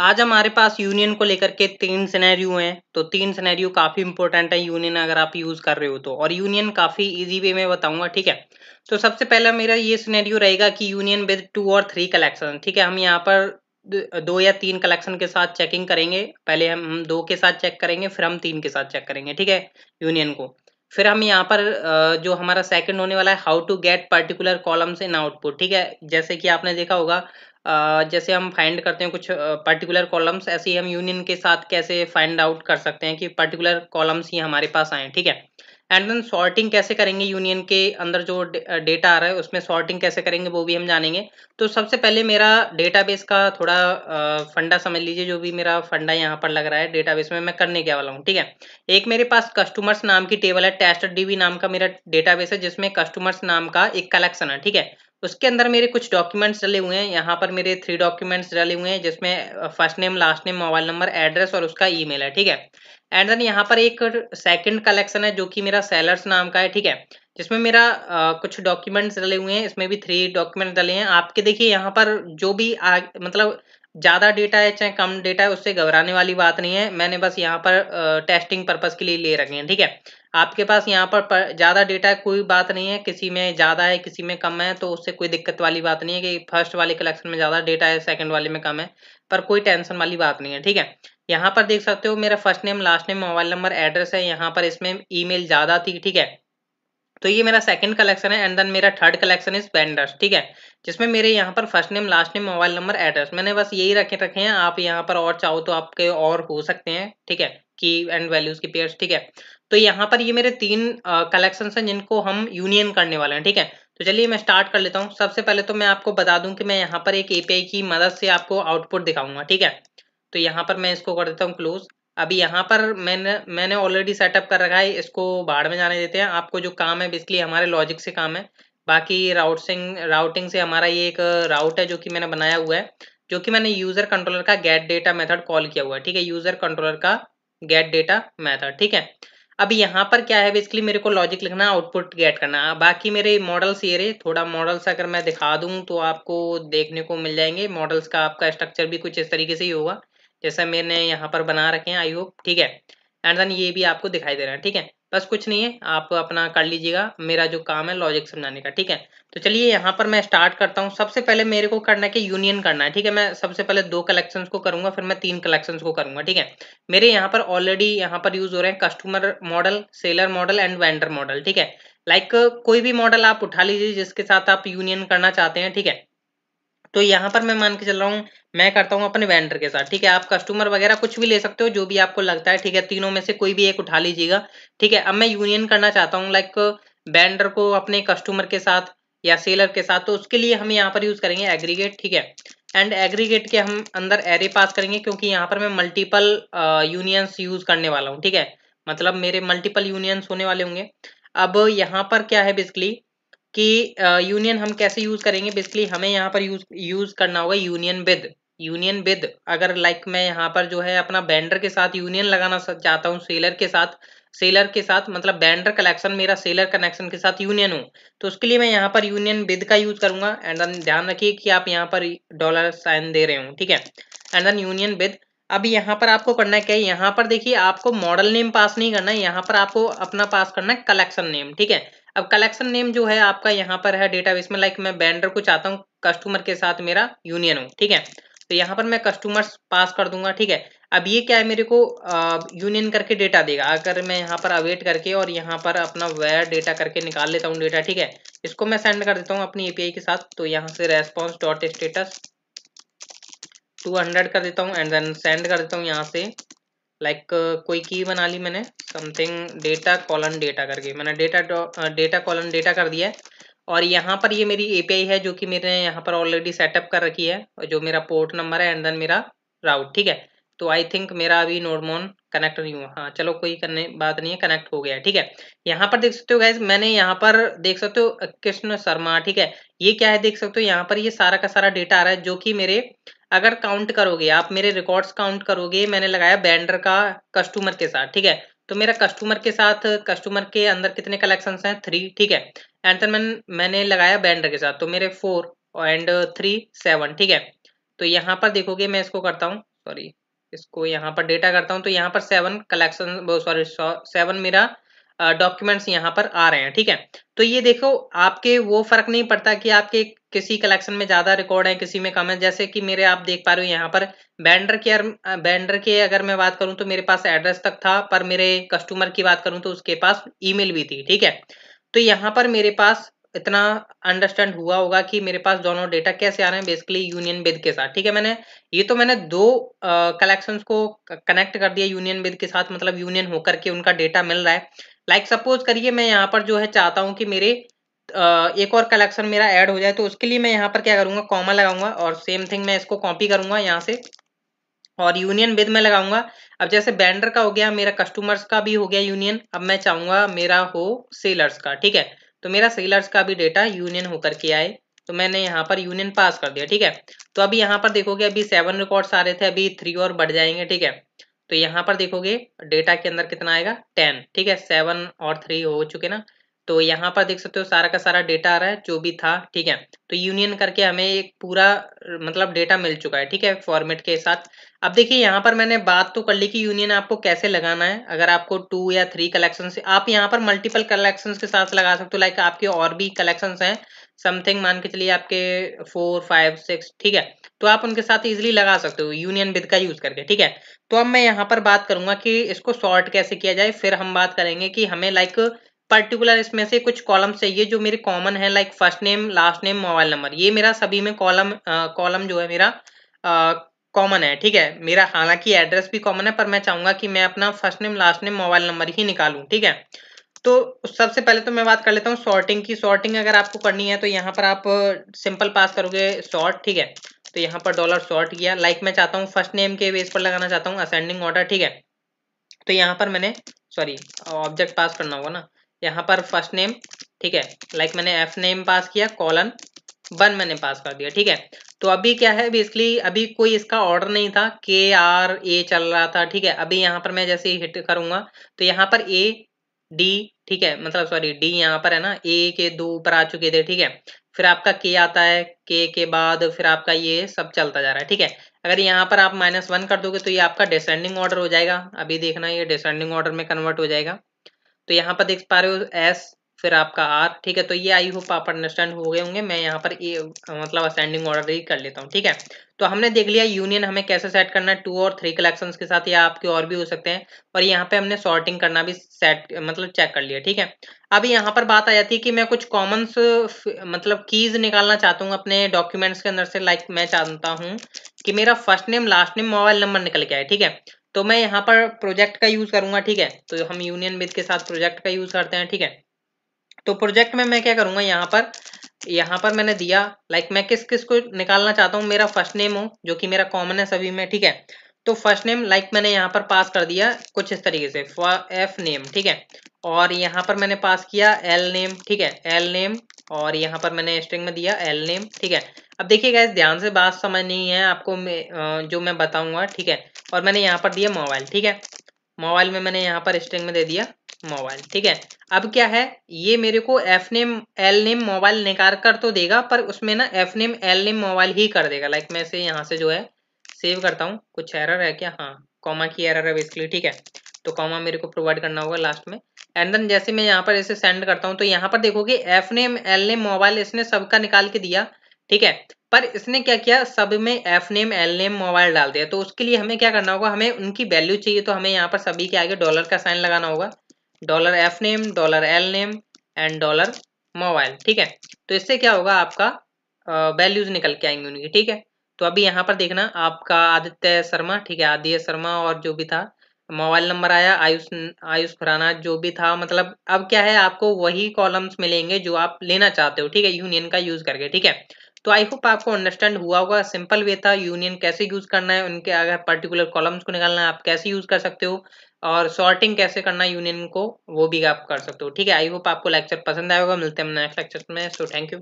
आज हमारे पास यूनियन को लेकर के तीन सिनेरियो हैं तो तीन सिनेरियो काफ़ी इंपॉर्टेंट है यूनियन अगर आप यूज़ कर रहे हो तो और यूनियन काफ़ी इजी वे में बताऊंगा ठीक है तो सबसे पहला मेरा ये सिनेरियो रहेगा कि यूनियन विद टू और थ्री कलेक्शन ठीक है हम यहाँ पर दो या तीन कलेक्शन के साथ चेकिंग करेंगे पहले हम दो के साथ चेक करेंगे फिर हम तीन के साथ चेक करेंगे ठीक है यूनियन को फिर हम यहाँ पर जो हमारा सेकंड होने वाला है how to get particular columns in output ठीक है जैसे कि आपने देखा होगा जैसे हम फाइंड करते हैं कुछ पर्टिकुलर कॉलम्स ऐसे ही हम यूनियन के साथ कैसे फाइंड आउट कर सकते हैं कि पर्टिकुलर कॉलम्स ही हमारे पास आए ठीक है एंड देन सॉर्टिंग कैसे करेंगे यूनियन के अंदर जो डेटा आ रहा है उसमें सॉर्टिंग कैसे करेंगे वो भी हम जानेंगे तो सबसे पहले मेरा डेटाबेस का थोड़ा फंडा समझ लीजिए जो भी मेरा फंडा यहाँ पर लग रहा है डेटाबेस में मैं करने क्या वाला हूँ ठीक है एक मेरे पास कस्टमर्स नाम की टेबल है टेस्ट डीबी नाम का मेरा डेटाबेस है जिसमें कस्टमर्स नाम का एक कलेक्शन है ठीक है उसके अंदर मेरे कुछ डॉक्यूमेंट्स डले हुए हैं यहाँ पर मेरे थ्री डॉक्यूमेंट्स डले हुए हैं जिसमें first name last name mobile number address और उसका ईमेल है ठीक है एंड देन यहाँ पर एक सेकंड कलेक्शन है जो कि मेरा सेलर्स नाम का है ठीक है जिसमें मेरा आ, कुछ डॉक्यूमेंट्स डले हुए हैं इसमें भी थ्री डॉक्यूमेंट डले हैं आपके देखिए यहाँ पर जो भी आ, मतलब ज़्यादा डेटा है चाहे कम डेटा है उससे घबराने वाली बात नहीं है मैंने बस यहाँ पर टेस्टिंग पर्पज़ के लिए ले रखे हैं ठीक है आपके पास यहाँ पर ज़्यादा डेटा है कोई बात नहीं है किसी में ज़्यादा है किसी में कम है तो उससे कोई दिक्कत वाली बात नहीं है कि फर्स्ट वाले कलेक्शन में ज़्यादा डेटा है सेकंड वाले में कम है पर कोई टेंशन वाली बात नहीं है ठीक है यहाँ पर देख सकते हो मेरा first name last name mobile number address है यहाँ पर इसमें ईमेल ज़्यादा थी ठीक है तो ये मेरा सेकंड कलेक्शन है एंड देन मेरा थर्ड कलेक्शन इज पेंडर्स ठीक है जिसमें मेरे यहाँ पर first name last name mobile number address मैंने बस यही रखे रखे हैं आप यहाँ पर और चाहो तो आपके और हो सकते हैं ठीक है की एंड वैल्यूज की पेयर्स ठीक है तो यहाँ पर ये मेरे तीन कलेक्शन हैं जिनको हम यूनियन करने वाले हैं ठीक है तो चलिए मैं स्टार्ट कर लेता हूँ सबसे पहले तो मैं आपको बता दूं कि मैं यहाँ पर एक एपीआई की मदद से आपको आउटपुट दिखाऊंगा ठीक है तो यहाँ पर मैं इसको कर देता हूँ क्लोज अभी यहाँ पर मैंने मैंने ऑलरेडी सेटअप कर रखा है इसको बाहर में जाने देते हैं आपको जो काम है बेसिकली हमारे लॉजिक से काम है बाकी राउटिंग राउटिंग से हमारा ये एक राउट है जो कि मैंने बनाया हुआ है जो कि मैंने यूज़र कंट्रोलर का गेट डेटा मेथड कॉल किया हुआ है ठीक है यूज़र कंट्रोलर का गेट डेटा मेथड ठीक है अब यहाँ पर क्या है बेसिकली मेरे को लॉजिक लिखना आउटपुट गेट करना हाँ, बाकी मेरे मॉडल्स ये रहे थोड़ा मॉडल्स अगर मैं दिखा दूँ तो आपको देखने को मिल जाएंगे मॉडल्स का आपका स्ट्रक्चर भी कुछ इस तरीके से ही होगा जैसा मैंने यहाँ पर बना रखे हैं आई होप ठीक है एंड देन ये भी आपको दिखाई दे रहा है ठीक है बस कुछ नहीं है आप अपना कर लीजिएगा मेरा जो काम है लॉजिक समझाने का ठीक है तो चलिए यहाँ पर मैं स्टार्ट करता हूँ सबसे पहले मेरे को करना है कि यूनियन करना है ठीक है मैं सबसे पहले दो कलेक्शंस को करूँगा फिर मैं तीन कलेक्शंस को करूँगा ठीक है मेरे यहाँ पर ऑलरेडी यहाँ पर यूज हो रहे हैं customer model seller model and vendor model ठीक है लाइक like, कोई भी मॉडल आप उठा लीजिए जिसके साथ आप यूनियन करना चाहते हैं ठीक है तो यहाँ पर मैं मान के चल रहा हूँ मैं करता हूँ अपने वेंडर के साथ ठीक है आप कस्टमर वगैरह कुछ भी ले सकते हो जो भी आपको लगता है ठीक है तीनों में से कोई भी एक उठा लीजिएगा ठीक है अब मैं यूनियन करना चाहता हूँ लाइक वेंडर को अपने कस्टमर के साथ या सेलर के साथ तो उसके लिए हम यहाँ पर यूज़ करेंगे एग्रीगेट ठीक है एंड एग्रीगेट के हम अंदर एरे पास करेंगे क्योंकि यहाँ पर मैं मल्टीपल यूनियंस यूज़ करने वाला हूँ ठीक है मतलब मेरे मल्टीपल यूनियंस होने वाले होंगे अब यहाँ पर क्या है बेसिकली कि यूनियन हम कैसे यूज़ करेंगे बेसिकली हमें यहाँ पर यूज़ यूज़ करना होगा यूनियन विद यूनियन विद अगर लाइक मैं यहाँ पर जो है अपना बैंडर के साथ यूनियन लगाना चाहता हूँ सेलर के साथ सेलर के साथ मतलब बैंडर कलेक्शन मेरा सेलर कनेक्शन के साथ यूनियन हो तो उसके लिए मैं यहाँ पर यूनियन विद का यूज करूंगा एंड देन ध्यान रखिए कि आप यहाँ पर डॉलर साइन दे रहे हो ठीक है एंड देन यूनियन विद अब यहाँ पर आपको करना है क्या यहाँ पर देखिए आपको मॉडल नेम पास नहीं करना है यहाँ पर आपको अपना पास करना है कलेक्शन नेम ठीक है अब कलेक्शन नेम जो है आपका यहाँ पर है डेटाबेस में लाइक मैं बैंडर को चाहता हूँ कस्टमर के साथ मेरा यूनियन हो ठीक है तो यहाँ पर मैं कस्टमर्स पास कर दूंगा ठीक है अब ये क्या है मेरे को यूनियन करके डेटा देगा अगर मैं यहाँ पर अवेट करके और यहाँ पर अपना वेयर डेटा करके निकाल लेता हूँ डेटा ठीक है इसको मैं सेंड कर देता हूँ अपनी एपीआई के साथ तो यहाँ से response dot status two hundred कर देता हूँ एंड देन सेंड कर देता हूँ यहाँ से लाइक like, कोई की बना ली मैंने समथिंग डेटा कॉलन डेटा करके मैंने डेटा डेटा कॉलन डेटा कर दिया है और यहाँ पर ये मेरी एपीआई है जो कि मैंने यहाँ पर ऑलरेडी सेटअप कर रखी है और जो मेरा पोर्ट नंबर है एंड देन मेरा राउट ठीक है तो आई थिंक मेरा अभी नोडमोन कनेक्ट नहीं हुआ हाँ चलो कोई करने बात नहीं है कनेक्ट हो गया ठीक है यहाँ पर देख सकते हो गैस मैंने यहाँ पर देख सकते हो कृष्ण शर्मा ठीक है ये क्या है देख सकते हो यहाँ पर ये सारा का सारा डेटा आ रहा है जो कि मेरे अगर काउंट करोगे आप मेरे रिकॉर्ड्स काउंट करोगे मैंने लगाया बैंडर का कस्टमर के साथ ठीक है तो मेरा कस्टमर के साथ कस्टमर के अंदर कितने कलेक्शन हैं थ्री ठीक है एंड देन मैंने मैंने लगाया बैंडर के साथ तो मेरे फोर एंड थ्री सेवन ठीक है तो यहाँ पर देखोगे मैं इसको करता हूँ सॉरी इसको यहाँ पर डेटा करता हूँ तो यहाँ पर सेवन कलेक्शन सॉरी सेवन मेरा डॉक्यूमेंट्स यहाँ पर आ रहे हैं ठीक है तो ये देखो आपके वो फर्क नहीं पड़ता कि आपके किसी कलेक्शन में ज्यादा रिकॉर्ड है किसी में कम है जैसे कि मेरे आप देख पा रहे हो यहाँ पर बैंडर के बैंडर के अगर मैं बात करूँ तो मेरे पास एड्रेस तक था पर मेरे कस्टमर की बात करूँ तो उसके पास ईमेल भी थी ठीक है तो यहाँ पर मेरे पास इतना अंडरस्टैंड हुआ होगा कि मेरे पास दोनों डेटा कैसे आ रहे हैं बेसिकली यूनियन बिद के साथ ठीक है मैंने ये तो मैंने दो कलेक्शंस को कनेक्ट कर दिया यूनियन बिद के साथ मतलब यूनियन होकर के उनका डेटा मिल रहा है लाइक सपोज करिए मैं यहाँ पर जो है चाहता हूँ कि मेरे एक और कलेक्शन मेरा ऐड हो जाए तो उसके लिए मैं यहाँ पर क्या करूँगा कॉमा लगाऊंगा और सेम थिंग मैं इसको कॉपी करूंगा यहाँ से और यूनियन विद में लगाऊंगा अब जैसे बैंडर का हो गया मेरा कस्टमर्स का भी हो गया यूनियन अब मैं चाहूंगा मेरा हो सेलर्स का ठीक है तो मेरा सेलर्स का भी डेटा यूनियन होकर के आए तो मैंने यहाँ पर यूनियन पास कर दिया ठीक है तो अभी यहाँ पर देखोगे अभी सेवन रिकॉर्ड्स आ रहे थे अभी थ्री और बढ़ जाएंगे ठीक है तो यहाँ पर देखोगे डेटा के अंदर कितना आएगा टेन ठीक है सेवन और थ्री हो चुके ना तो यहाँ पर देख सकते हो सारा का सारा डेटा आ रहा है जो भी था ठीक है तो यूनियन करके हमें एक पूरा मतलब डेटा मिल चुका है ठीक है फॉर्मेट के साथ अब देखिए यहाँ पर मैंने बात तो कर ली कि यूनियन आपको कैसे लगाना है अगर आपको टू या थ्री कलेक्शन आप यहाँ पर मल्टीपल कलेक्शन के साथ लगा सकते हो लाइक आपके और भी कलेक्शन है समथिंग मान के चलिए आपके फोर फाइव सिक्स ठीक है तो आप उनके साथ इजिली लगा सकते हो यूनियन विद का यूज करके ठीक है तो अब मैं यहाँ पर बात करूंगा कि इसको सॉर्ट कैसे किया जाए फिर हम बात करेंगे कि हमें लाइक पर्टिकुलर इसमें से कुछ कॉलम चाहिए जो मेरे कॉमन है like first name last name mobile number ये मेरा सभी में कॉलम कॉलम जो है मेरा कॉमन है ठीक है मेरा हालांकि एड्रेस भी कॉमन है पर मैं चाहूंगा कि मैं अपना first name last name mobile number ही निकालू ठीक है तो सबसे पहले तो मैं बात कर लेता हूँ सॉर्टिंग की सॉर्टिंग अगर आपको करनी है तो यहाँ पर आप सिंपल uh, पास करोगे सॉर्ट ठीक है तो यहाँ पर डॉलर सॉर्ट किया लाइक like मैं चाहता हूँ फर्स्ट नेम के बेस पर लगाना चाहता हूँ असेंडिंग ऑर्डर ठीक है तो यहाँ पर मैंने सॉरी ऑब्जेक्ट पास करना होगा ना यहाँ पर फर्स्ट नेम ठीक है लाइक मैंने एफ नेम पास किया कॉलन वन मैंने पास कर दिया ठीक है तो अभी क्या है बेसिकली अभी कोई इसका ऑर्डर नहीं था के आर ए चल रहा था ठीक है अभी यहाँ पर मैं जैसे हिट करूंगा तो यहाँ पर ए डी ठीक है मतलब सॉरी डी यहाँ पर है ना ए के दो ऊपर आ चुके थे ठीक है फिर आपका के आता है के के बाद फिर आपका ये सब चलता जा रहा है ठीक है अगर यहाँ पर आप माइनस वन कर दोगे तो ये आपका डिसेंडिंग ऑर्डर हो जाएगा अभी देखना ये डिसेंडिंग ऑर्डर में कन्वर्ट हो जाएगा तो यहाँ पर देख पा रहे हो एस फिर आपका आर ठीक है तो ये आई होप आप अंडरस्टैंड हो गए होंगे मैं यहाँ पर ए, मतलब असेंडिंग ऑर्डर ही कर लेता हूँ ठीक है तो हमने देख लिया यूनियन हमें कैसे सेट करना है टू और थ्री कलेक्शंस के साथ या आपके और भी हो सकते हैं और यहाँ पे हमने सॉर्टिंग करना भी सेट मतलब चेक कर लिया ठीक है अब यहाँ पर बात आ जाती है कि मैं कुछ कॉमन्स मतलब कीज निकालना चाहता हूँ अपने डॉक्यूमेंट्स के अंदर से लाइक मैं चाहता हूँ कि मेरा first name last name mobile number निकल के आए ठीक है तो मैं यहाँ पर प्रोजेक्ट का यूज़ करूंगा ठीक है तो हम यूनियन विद के साथ प्रोजेक्ट का यूज़ करते हैं ठीक है तो प्रोजेक्ट में मैं क्या करूँगा यहाँ पर यहाँ पर मैंने दिया लाइक मैं किस किस को निकालना चाहता हूँ मेरा फर्स्ट नेम हो जो कि मेरा कॉमन है सभी में ठीक है तो फर्स्ट नेम लाइक मैंने यहाँ पर पास कर दिया कुछ इस तरीके से एफ नेम ठीक है और यहाँ पर मैंने पास किया एल नेम ठीक है एल नेम और यहाँ पर मैंने स्ट्रिंग में दिया एल नेम ठीक है अब देखिए इस ध्यान से बात समझ नहीं है आपको जो मैं बताऊंगा ठीक है और मैंने यहाँ पर दिया मोबाइल ठीक है मोबाइल में मैंने यहाँ पर स्ट्रिंग में दे दिया मोबाइल ठीक है अब क्या है ये मेरे को F name L name mobile निकाल कर तो देगा पर उसमें ना F name L name mobile ही कर देगा लाइक मैं से यहाँ से जो है सेव करता हूँ कुछ एरर है क्या हाँ कॉमा की एरर है बेसिकली ठीक है तो कॉमा मेरे को प्रोवाइड करना होगा लास्ट में एंड देन जैसे मैं यहाँ पर इसे सेंड करता हूँ तो यहाँ पर देखोगे F name L name mobile इसने सबका निकाल के दिया ठीक है पर इसने क्या किया सब में F name L name mobile डाल दिया तो उसके लिए हमें क्या करना होगा हमें उनकी वैल्यू चाहिए तो हमें यहाँ पर सभी के आगे डॉलर का साइन लगाना होगा dollar F name dollar L name and dollar mobile ठीक है तो इससे क्या होगा आपका वैल्यूज निकल के आएंगे उनकी ठीक है तो अभी यहाँ पर देखना आपका आदित्य शर्मा ठीक है आदित्य शर्मा और जो भी था मोबाइल नंबर आया आयुष आयुष खुराना जो भी था मतलब अब क्या है आपको वही कॉलम्स मिलेंगे जो आप लेना चाहते हो ठीक है यूनियन का यूज करके ठीक है तो आई होप आपको अंडरस्टैंड हुआ होगा सिंपल वे था यूनियन कैसे यूज करना है उनके अगर पर्टिकुलर कॉलम्स को निकालना है आप कैसे यूज कर सकते हो और सॉर्टिंग कैसे करना यूनियन को वो भी आप कर सकते हो ठीक है आई होप आपको लेक्चर पसंद आएगा मिलते हैं नेक्स्ट लेक्चर में सो थैंक यू